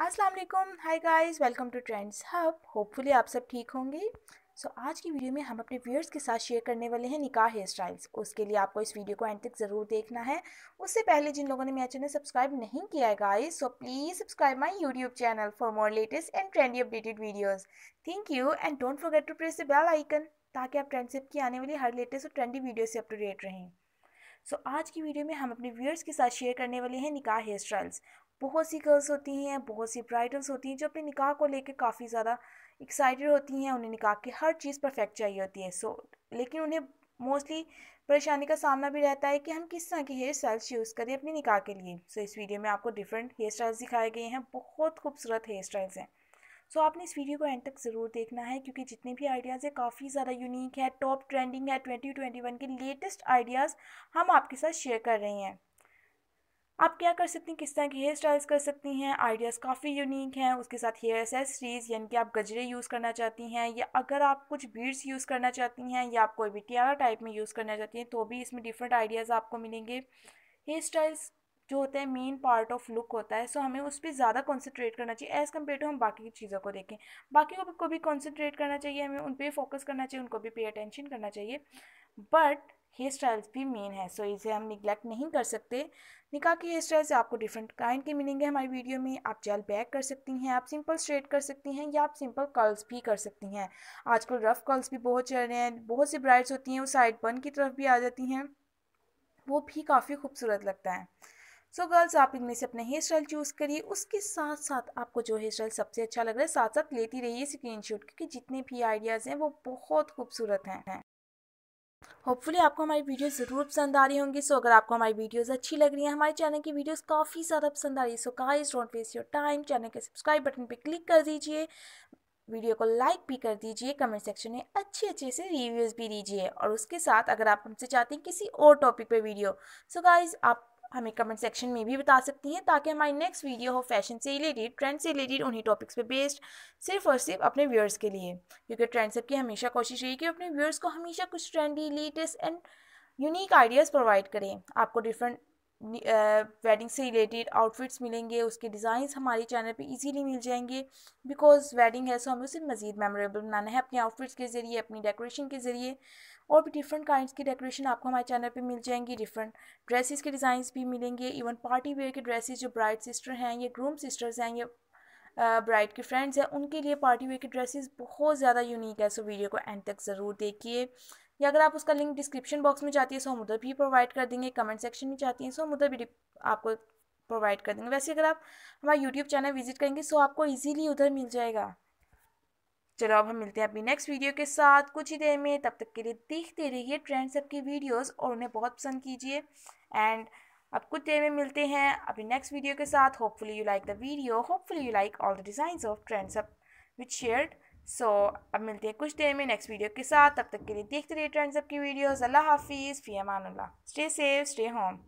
अस्सलाम वालेकुम hi guys welcome to trends hub hopefully आप सब ठीक होंगे सो so, आज की वीडियो में हम अपने व्यूअर्स के साथ शेयर करने वाले हैं निकाह हेयर स्टाइल्स उसके लिए आपको इस वीडियो को एंड तक ज़रूर देखना है उससे पहले जिन लोगों ने मेरा चैनल सब्सक्राइब नहीं किया है guys so please subscribe my YouTube channel for more latest and trendy updated videos thank you and don't forget to press the bell icon ताकि आप ट्रेंडशिप की आने वाली हर लेटेस्ट और ट्रेंडी वीडियो से अप टू डेट रहें so so, आज की वीडियो में हम अपने व्यूअर्स के साथ शेयर करने वाले हैं निकाह हेयर स्टाइल्स बहुत सी गर्ल्स होती हैं बहुत सी ब्राइडल्स होती हैं जो अपने निकाह को लेकर काफ़ी ज़्यादा एक्साइटेड होती हैं उन्हें निकाह की हर चीज़ परफेक्ट चाहिए होती है सो so, लेकिन उन्हें मोस्टली परेशानी का सामना भी रहता है कि हम किस तरह के हेयर स्टाइल्स यूज़ करें अपने निकाह के लिए सो so, इस वीडियो में आपको डिफरेंट हेयर स्टाइल्स दिखाए गए हैं बहुत खूबसूरत हेयर स्टाइल्स हैं सो so, आपने इस वीडियो को एंड तक ज़रूर देखना है क्योंकि जितने भी आइडियाज़ हैं काफ़ी ज़्यादा यूनिक है टॉप ट्रेंडिंग है ट्वेंटी ट्वेंटी वन के लेटेस्ट आइडियाज़ हम आपके साथ शेयर कर रहे हैं आप क्या कर सकती हैं किस तरह की हेयर स्टाइल्स कर सकती हैं आइडियाज़ काफ़ी यूनिक हैं उसके साथ हेयर एसेसरीज़ यानी कि आप गजरे यूज़ करना चाहती हैं या अगर आप कुछ बीड्स यूज़ करना चाहती हैं या आप कोई भी टियारा टाइप में यूज़ करना चाहती हैं तो भी इसमें डिफरेंट आइडियाज़ आपको मिलेंगे हेयर स्टाइल्स जो होता है मेन पार्ट ऑफ लुक होता है सो हमें उस पर ज़्यादा कॉन्सेंट्रेट करना चाहिए एज़ कम्पेयर टू हम बाकी की चीज़ों को देखें बाकी को भी कॉन्सेंट्रेट करना चाहिए हमें उन पर फोकस करना चाहिए उनको भी पे अटेंशन करना चाहिए बट हेयर स्टाइल्स भी मेन है सो so, इसे हम निगलेक्ट नहीं कर सकते निकाह के हेयर स्टाइल्स से आपको डिफरेंट काइंड के मिलेंगे हमारी वीडियो में आप जेल बैक कर सकती हैं आप सिंपल स्ट्रेट कर सकती हैं या आप सिंपल कर्ल्स भी कर सकती हैं आजकल रफ़ कर्ल्स भी बहुत चल रहे हैं बहुत सी ब्राइड्स होती हैं वो साइड बन की तरफ भी आ जाती हैं वो भी काफ़ी खूबसूरत लगता है सो so गर्ल्स आप इनमें से अपने हेयर स्टाइल चूज़ करिए उसके साथ साथ आपको जो हेयर स्टाइल सबसे अच्छा लग रहा है साथ साथ लेती रहिए स्क्रीन शॉट क्योंकि जितने भी आइडियाज़ हैं वो बहुत खूबसूरत हैं होपफुली आपको हमारी वीडियोस ज़रूर पसंद आ रही होंगी सो so, अगर आपको हमारी वीडियोस अच्छी लग रही हैं हमारे चैनल की वीडियोस काफ़ी ज़्यादा पसंद आ रही है so guys don't waste your time channel के सब्सक्राइब बटन पे क्लिक कर दीजिए वीडियो को लाइक भी कर दीजिए कमेंट सेक्शन में अच्छे अच्छे से रिव्यूज़ भी दीजिए और उसके साथ अगर आप हमसे चाहते हैं किसी और टॉपिक पर वीडियो सो so, गाइज़ आप हमें कमेंट सेक्शन में भी बता सकती हैं ताकि हमारी नेक्स्ट वीडियो हो फैशन से रिलेटेड ट्रेंड से रिलेटेड उन्हीं टॉपिक्स पे बेस्ड सिर्फ और सिर्फ अपने व्यूअर्स के लिए क्योंकि ट्रेंड की हमेशा कोशिश रही कि अपने व्यूअर्स को हमेशा कुछ trendy latest and unique ideas provide करें आपको डिफरेंट वेडिंग uh, से रिलेटेड आउटफिट्स मिलेंगे उसके डिज़ाइंस हमारे चैनल पे इजीली मिल जाएंगे बिकॉज वेडिंग है सो हमें उसे मज़ीद मेमोरेबल बनाना है अपने आउटफिट्स के ज़रिए अपनी डेकोरेशन के ज़रिए और भी डिफरेंट काइंड्स की डेकोरेशन आपको हमारे चैनल पे मिल जाएंगी डिफरेंट ड्रेसेस के डिज़ाइंस भी मिलेंगे इवन पार्टी वेयर के ड्रेसेज जो ब्राइड सिस्टर हैं या ग्रूम सिस्टर्स हैं या ब्राइड uh, के फ्रेंड्स हैं उनके लिए पार्टी वेयर के ड्रेसेज बहुत ज़्यादा यूनिक है सो वीडियो को एंड तक ज़रूर देखिए या अगर आप उसका लिंक डिस्क्रिप्शन बॉक्स में चाहती है सो तो हम उधर भी प्रोवाइड कर देंगे कमेंट सेक्शन में चाहती हैं सो तो हम उधर भी आपको प्रोवाइड कर देंगे वैसे अगर आप हमारा यूट्यूब चैनल विजिट करेंगे सो तो आपको ईजिली उधर मिल जाएगा चलो अब हम मिलते हैं अपनी नेक्स्ट वीडियो के साथ कुछ ही देर में तब तक के लिए देखते रहिए ट्रेंड्स ऐप की वीडियोस और उन्हें बहुत पसंद कीजिए एंड अब कुछ देर में मिलते हैं अपनी नेक्स्ट वीडियो के साथ hopefully you like the video hopefully you like all the designs of trends up which shared so so, अब मिलते हैं कुछ देर में नेक्स्ट वीडियो के साथ तब तक के लिए देखते रहिए ट्रेंड्स अप की वीडियोज़ अल्लाह हाफिज़ फ़ी अमानुल्लाह स्टे सेफ स्टे होम